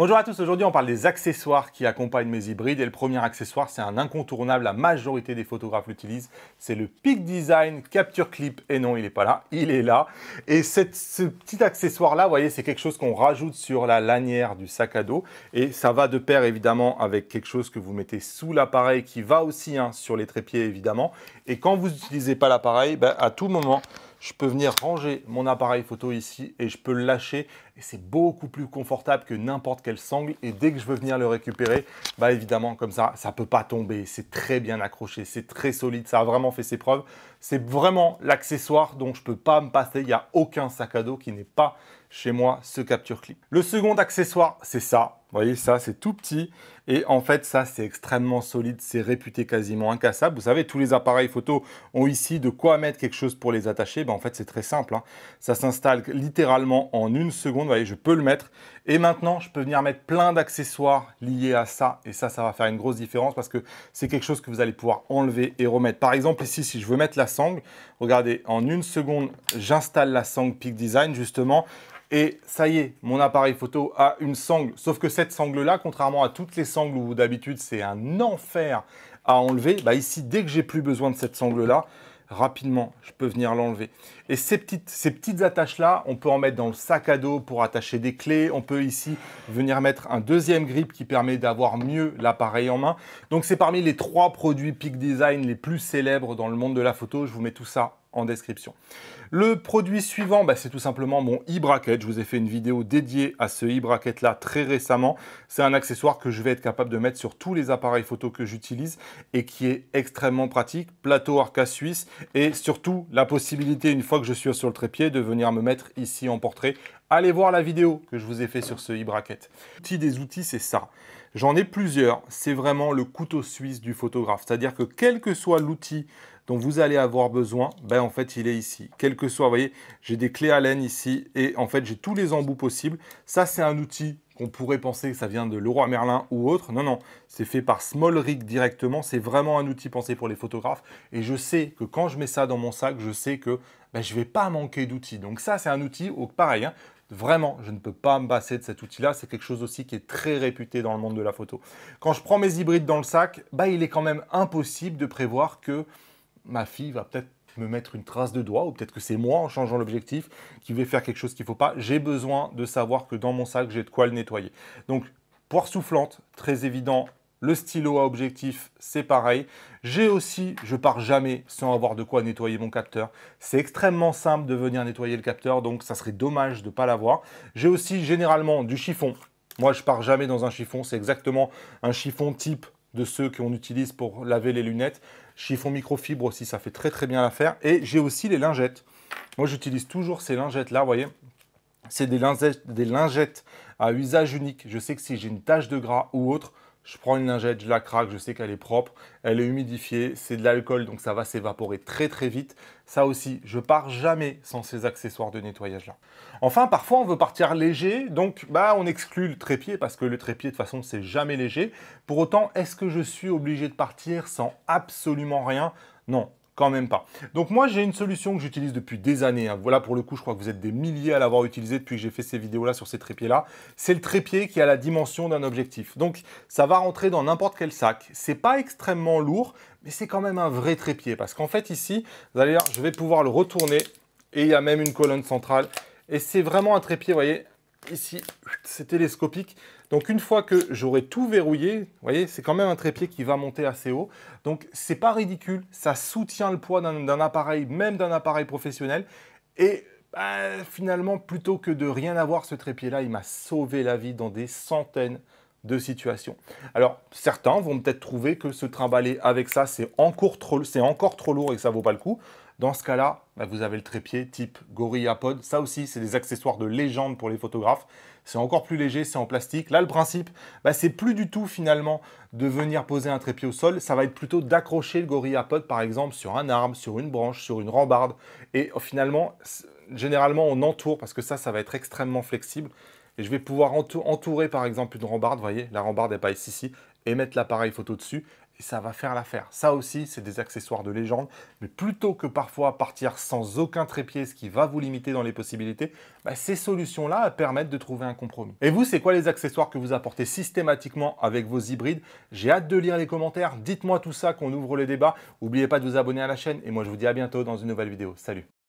Bonjour à tous, aujourd'hui on parle des accessoires qui accompagnent mes hybrides et le premier accessoire c'est un incontournable, la majorité des photographes l'utilisent, c'est le Peak Design Capture Clip et non il n'est pas là, il est là et cette, ce petit accessoire là vous voyez c'est quelque chose qu'on rajoute sur la lanière du sac à dos et ça va de pair évidemment avec quelque chose que vous mettez sous l'appareil qui va aussi hein, sur les trépieds évidemment et quand vous n'utilisez pas l'appareil, ben, à tout moment je peux venir ranger mon appareil photo ici et je peux le lâcher c'est beaucoup plus confortable que n'importe quelle sangle. Et dès que je veux venir le récupérer, bah évidemment, comme ça, ça ne peut pas tomber. C'est très bien accroché, c'est très solide, ça a vraiment fait ses preuves. C'est vraiment l'accessoire dont je ne peux pas me passer. Il n'y a aucun sac à dos qui n'est pas chez moi ce capture clip. Le second accessoire, c'est ça. Vous voyez, ça, c'est tout petit. Et en fait, ça, c'est extrêmement solide. C'est réputé quasiment incassable. Vous savez, tous les appareils photo ont ici de quoi mettre quelque chose pour les attacher. Bah, en fait, c'est très simple. Hein. Ça s'installe littéralement en une seconde je peux le mettre. Et maintenant, je peux venir mettre plein d'accessoires liés à ça. Et ça, ça va faire une grosse différence parce que c'est quelque chose que vous allez pouvoir enlever et remettre. Par exemple, ici, si je veux mettre la sangle, regardez, en une seconde, j'installe la sangle Peak Design, justement. Et ça y est, mon appareil photo a une sangle. Sauf que cette sangle-là, contrairement à toutes les sangles où d'habitude c'est un enfer à enlever, bah ici, dès que j'ai plus besoin de cette sangle-là, rapidement, je peux venir l'enlever. Et ces petites, ces petites attaches-là, on peut en mettre dans le sac à dos pour attacher des clés. On peut ici venir mettre un deuxième grip qui permet d'avoir mieux l'appareil en main. Donc c'est parmi les trois produits Peak Design les plus célèbres dans le monde de la photo. Je vous mets tout ça en description. Le produit suivant, bah, c'est tout simplement mon e-bracket. Je vous ai fait une vidéo dédiée à ce e-bracket là très récemment. C'est un accessoire que je vais être capable de mettre sur tous les appareils photo que j'utilise et qui est extrêmement pratique. Plateau Arca Suisse et surtout la possibilité, une fois que je suis sur le trépied, de venir me mettre ici en portrait. Allez voir la vidéo que je vous ai fait sur ce e-bracket. L'outil des outils, c'est ça. J'en ai plusieurs. C'est vraiment le couteau suisse du photographe. C'est-à-dire que quel que soit l'outil dont vous allez avoir besoin, ben en fait il est ici. Quel que soit, vous voyez, j'ai des clés Allen ici et en fait j'ai tous les embouts possibles. Ça c'est un outil qu'on pourrait penser que ça vient de Leroy Merlin ou autre. Non, non, c'est fait par Small Rig directement. C'est vraiment un outil pensé pour les photographes. Et je sais que quand je mets ça dans mon sac, je sais que ben, je ne vais pas manquer d'outils. Donc ça, c'est un outil, pareil, hein, Vraiment, je ne peux pas me basser de cet outil-là. C'est quelque chose aussi qui est très réputé dans le monde de la photo. Quand je prends mes hybrides dans le sac, bah, il est quand même impossible de prévoir que ma fille va peut-être me mettre une trace de doigt, ou peut-être que c'est moi en changeant l'objectif qui vais faire quelque chose qu'il ne faut pas. J'ai besoin de savoir que dans mon sac, j'ai de quoi le nettoyer. Donc, poire soufflante, très évident le stylo à objectif, c'est pareil. J'ai aussi, je pars jamais sans avoir de quoi nettoyer mon capteur. C'est extrêmement simple de venir nettoyer le capteur, donc ça serait dommage de ne pas l'avoir. J'ai aussi généralement du chiffon. Moi, je pars jamais dans un chiffon. C'est exactement un chiffon type de ceux qu'on utilise pour laver les lunettes. Chiffon microfibre aussi, ça fait très très bien l'affaire. Et j'ai aussi les lingettes. Moi, j'utilise toujours ces lingettes-là, vous voyez. C'est des lingettes, des lingettes à usage unique. Je sais que si j'ai une tache de gras ou autre, je prends une lingette, je la craque, je sais qu'elle est propre, elle est humidifiée, c'est de l'alcool, donc ça va s'évaporer très très vite. Ça aussi, je pars jamais sans ces accessoires de nettoyage là. Enfin, parfois on veut partir léger, donc bah on exclut le trépied parce que le trépied de toute façon c'est jamais léger. Pour autant, est-ce que je suis obligé de partir sans absolument rien Non, quand même pas. Donc moi, j'ai une solution que j'utilise depuis des années. Hein. Voilà, pour le coup, je crois que vous êtes des milliers à l'avoir utilisé depuis que j'ai fait ces vidéos-là sur ces trépieds-là. C'est le trépied qui a la dimension d'un objectif. Donc ça va rentrer dans n'importe quel sac. C'est pas extrêmement lourd, mais c'est quand même un vrai trépied. Parce qu'en fait, ici, vous allez je vais pouvoir le retourner et il y a même une colonne centrale. Et c'est vraiment un trépied, vous voyez, ici, c'est télescopique. Donc une fois que j'aurai tout verrouillé, vous voyez, c'est quand même un trépied qui va monter assez haut. Donc c'est pas ridicule, ça soutient le poids d'un appareil, même d'un appareil professionnel. Et bah, finalement, plutôt que de rien avoir, ce trépied-là, il m'a sauvé la vie dans des centaines de situations. Alors, certains vont peut-être trouver que se trimballer avec ça, c'est encore, trop, encore trop lourd et que ça vaut pas le coup. Dans ce cas-là, bah, vous avez le trépied type GorillaPod. Ça aussi, c'est des accessoires de légende pour les photographes. C'est encore plus léger, c'est en plastique. Là, le principe, bah, c'est plus du tout finalement de venir poser un trépied au sol. Ça va être plutôt d'accrocher le GorillaPod, par exemple, sur un arbre, sur une branche, sur une rambarde. Et euh, finalement, généralement, on entoure parce que ça, ça va être extrêmement flexible. Et je vais pouvoir entourer, par exemple, une rambarde. Vous voyez, la rambarde n'est pas ici, ici et mettre l'appareil photo dessus ça va faire l'affaire. Ça aussi, c'est des accessoires de légende, mais plutôt que parfois partir sans aucun trépied, ce qui va vous limiter dans les possibilités, bah, ces solutions-là permettent de trouver un compromis. Et vous, c'est quoi les accessoires que vous apportez systématiquement avec vos hybrides J'ai hâte de lire les commentaires, dites-moi tout ça, qu'on ouvre le débat. N'oubliez pas de vous abonner à la chaîne, et moi je vous dis à bientôt dans une nouvelle vidéo. Salut